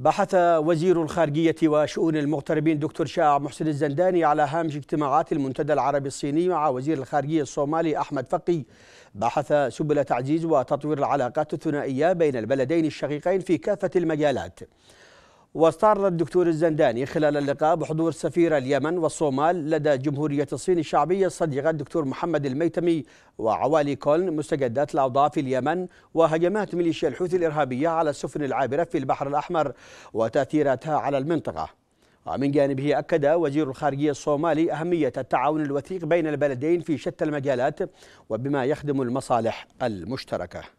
بحث وزير الخارجية وشؤون المغتربين دكتور شاع محسن الزنداني على هامش اجتماعات المنتدى العربي الصيني مع وزير الخارجية الصومالي أحمد فقي بحث سبل تعزيز وتطوير العلاقات الثنائية بين البلدين الشقيقين في كافة المجالات واستعرض الدكتور الزنداني خلال اللقاء بحضور سفير اليمن والصومال لدى جمهورية الصين الشعبية الصديقة الدكتور محمد الميتمي وعوالي كولن مستجدات الأوضاع في اليمن وهجمات ميليشيا الحوثي الإرهابية على السفن العابرة في البحر الأحمر وتأثيراتها على المنطقة ومن جانبه أكد وزير الخارجية الصومالي أهمية التعاون الوثيق بين البلدين في شتى المجالات وبما يخدم المصالح المشتركة